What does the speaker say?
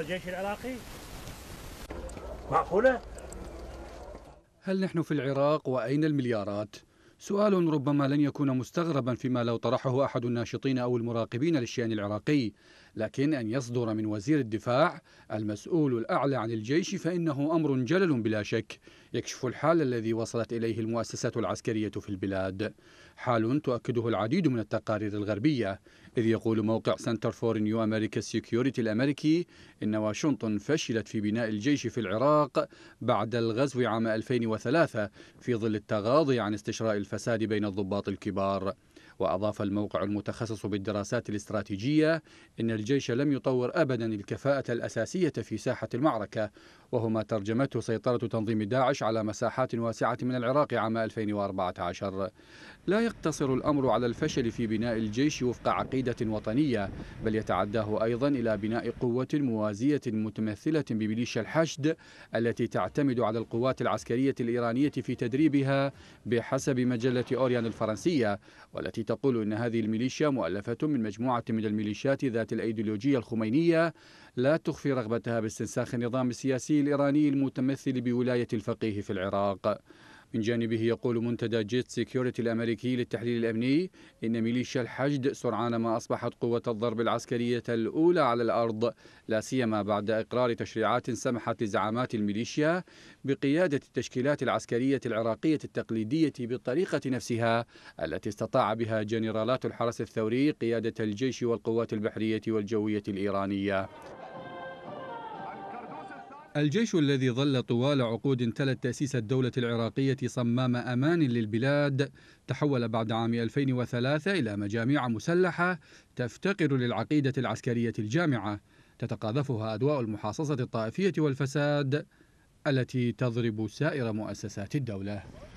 الجيش العراقي معقولة؟ هل نحن في العراق وأين المليارات؟ سؤال ربما لن يكون مستغربا فيما لو طرحه أحد الناشطين أو المراقبين للشأن العراقي لكن أن يصدر من وزير الدفاع المسؤول الأعلى عن الجيش فإنه أمر جلل بلا شك يكشف الحال الذي وصلت إليه المؤسسة العسكرية في البلاد حال تؤكده العديد من التقارير الغربية إذ يقول موقع سنتر فور نيو أمريكا سيكيورتي الأمريكي إن واشنطن فشلت في بناء الجيش في العراق بعد الغزو عام 2003 في ظل التغاضي عن استشراء الفساد بين الضباط الكبار وأضاف الموقع المتخصص بالدراسات الاستراتيجية إن الجيش لم يطور أبدا الكفاءة الأساسية في ساحة المعركة وهما ترجمته سيطرة تنظيم داعش على مساحات واسعة من العراق عام 2014 لا يقتصر الأمر على الفشل في بناء الجيش وفق عقيدة وطنية بل يتعداه أيضا إلى بناء قوة موازية متمثلة بميليشيا الحشد التي تعتمد على القوات العسكرية الإيرانية في تدريبها بحسب مجلة أوريان الفرنسية والتي تقول أن هذه الميليشيا مؤلفة من مجموعة من الميليشيات ذات الأيديولوجية الخمينية لا تخفي رغبتها باستنساخ النظام السياسي الإيراني المتمثل بولاية الفقيه في العراق من جانبه يقول منتدى جيت سيكيورتي الأمريكي للتحليل الأمني إن ميليشيا الحشد سرعان ما أصبحت قوة الضرب العسكرية الأولى على الأرض لا سيما بعد إقرار تشريعات سمحت لزعامات الميليشيا بقيادة التشكيلات العسكرية العراقية التقليدية بالطريقة نفسها التي استطاع بها جنرالات الحرس الثوري قيادة الجيش والقوات البحرية والجوية الإيرانية الجيش الذي ظل طوال عقود تلت تأسيس الدولة العراقية صمام أمان للبلاد تحول بعد عام 2003 إلى مجاميع مسلحة تفتقر للعقيدة العسكرية الجامعة تتقاذفها أدواء المحاصصة الطائفية والفساد التي تضرب سائر مؤسسات الدولة